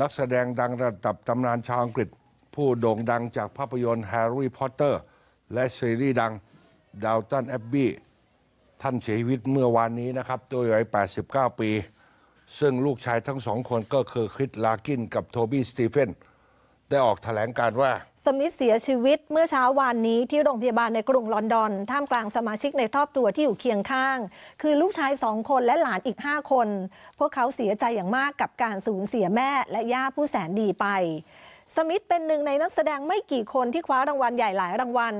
นักแสดงดังระดับตำนานชาวอังกฤษผู้โด่งดังจากภาพยนตร์แฮร์รี่พอตเตอร์และซีรีส์ดังดาวตันแอบบี้ท่านเสียชีวิตเมื่อวานนี้นะครับดวยวัย89 ปี ซึ่งลูกชายทั้งสองคนก็คือคริสลากินกับโทบี้สตีเฟนได้ออกแถลงการว่าสมิธเสียชีวิตเมื่อเช้าวานนี้ที่โรงพยาบาลในกรุงลอนดอนท่ามกลางสมาชิกในครอบครัวที่อยู่เคียงข้าง คือลูกชายสองคนและหลานอีก 5 คน พวกเขาเสียใจอย่างมากกับการสูญเสียแม่และย่าผู้แสนดีไปสมิธเป็นหนึ่งในนักแสดงไม่กี่คนที่คว้ารางวัลใหญ่หลายรางวัล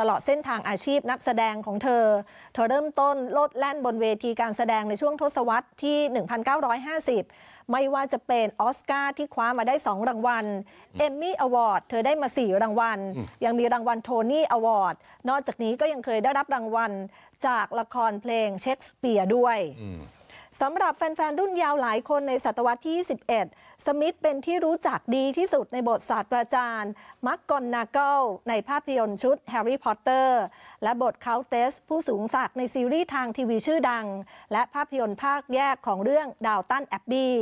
ตลอดเส้นทางอาชีพนักแสดงของเธอ เธอเริ่มต้นโลดแล่นบนเวทีการแสดงในช่วงทศวรรษที่ 1950 ไม่ว่าจะเป็นออสการ์ที่คว้ามาได้2รางวัลเอมมี่อวอร์ดเธอได้มา 4 รางวัล ยังมีรางวัลโทนี่อวอร์ดนอกจากนี้ก็ยังเคยได้รับรางวัลจากละครเพลงเชคสเปียร์ด้วยสำหรับแฟนๆ รุ่นยาวหลายคนในศตวรรษที่ 21 สมิธเป็นที่รู้จักดีที่สุดในบทศาสตราจารย์มักกอนนาเกลในภาพยนตร์ชุดแฮร์รี่พอตเตอร์ และบทเคานเตส ผู้สูงศักดิ์ในซีรีส์ทางทีวีชื่อดัง และภาพยนตร์ภาคแยกของเรื่องดาวตันแอบบี้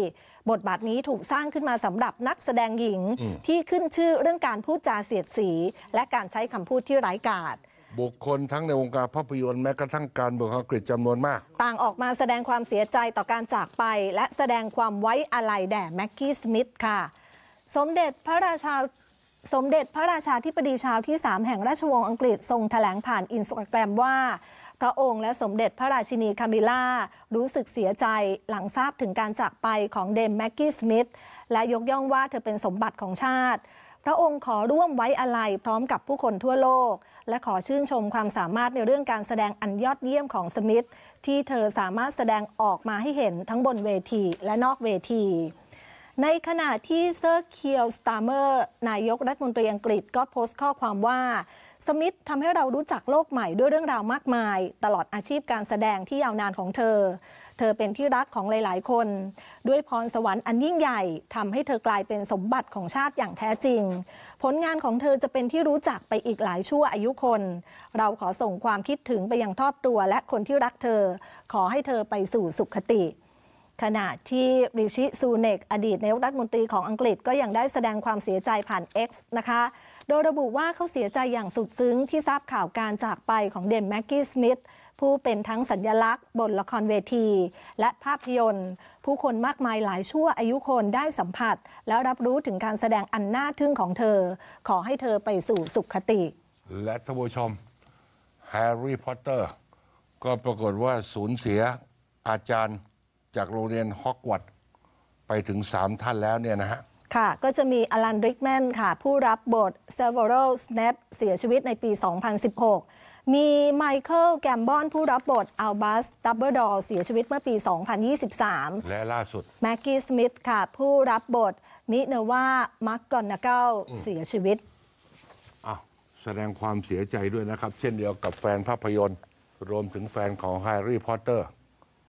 บทบาทนี้ถูกสร้างขึ้นมาสำหรับนักแสดงหญิงที่ขึ้นชื่อเรื่องการพูดจาเสียดสี และการใช้คำพูดที่ไร้กาศบุคคลทั้งในวงการภาพยนตร์แม้กระทั่งการเมืองอังกฤษจำนวนมาก ต่างออกมาแสดงความเสียใจต่อการจากไป และแสดงความไว้อาลัยแด่ แม็กกี้สมิธค่ะ สมเด็จพระราชาสมเด็จพระราชาธิบดีชาวที่ 3 แห่งราชวงศ์อังกฤษทรงถแถลงผ่านอินสตาแกรมว่า พระองค์และสมเด็จพระราชินีคามิล่ารู้สึกเสียใจหลังทราบถึงการจากไปของเดมแม็กกี้สมิธและยกย่องว่าเธอเป็นสมบัติของชาติพระองค์ขอร่วมไว้อาลัยพร้อมกับผู้คนทั่วโลก และขอชื่นชมความสามารถในเรื่องการแสดงอันยอดเยี่ยมของสมิธที่เธอสามารถแสดงออกมาให้เห็นทั้งบนเวทีและนอกเวที ในขณะที่เซอร์เคียวสตาร์เมอร์นายกรัฐมนตรีอังกฤษก็โพสต์ข้อความว่าสมิธทำให้เรารู้จักโลกใหม่ด้วยเรื่องราวมากมาย ตลอดอาชีพการแสดงที่ยาวนานของเธอ เธอเป็นที่รักของหลาย ๆ คน ด้วยพรสวรรค์อันยิ่งใหญ่ทำให้เธอกลายเป็นสมบัติของชาติอย่างแท้จริง ผลงานของเธอจะเป็นที่รู้จักไปอีกหลายชั่วอายุคน เราขอส่งความคิดถึงไปยังทอบตัวและคนที่รักเธอ ขอให้เธอไปสู่สุขติขณะที่ริชิซูเนกอดีตนายกรัฐมนตรีของอังกฤษก็ยังได้แสดงความเสียใจผ่าน X นะคะโดยระบุว่าเขาเสียใจอย่างสุดซึ้งที่ทราบข่าวการจากไปของเดนแม็กกี้สมิธผู้เป็นทั้งสัญญลักษณ์ บนละครเวที และภาพยนตร์ ผู้คนมากมายหลายชั่วอายุคนได้สัมผัส และรับรู้ถึงการแสดงอันน่าทึ่งของเธอ ขอให้เธอไปสู่สุขติ และท่านผู้ชมแฮร์รี่พอตเตอร์ก็ปรากฏว่าสูญเสียอาจารย์จากโรงเรียนฮอกวอตส์ไปถึงสามท่านแล้วเนี่ยนะฮะค่ะก็จะมีอลันริกแมนค่ะผู้รับบท s e v e r ล Snap เสียชีวิตในปี 2016 มีไมเคิลแกมบอนผู้รับบทอัลบัสดับเบิลดอเสียชีวิตเมื่อปี 2023 และล่าสุดแม็กกี้สมิธค่ะผู้รับบท มิเนว่ามักกอนนาเกลเสียชีวิตอ้าวแสดงความเสียใจด้วยนะครับ เช่นเดียวกับแฟนภาพยนตร์ รวมถึงแฟนของแฮร์รี่พอตเตอร์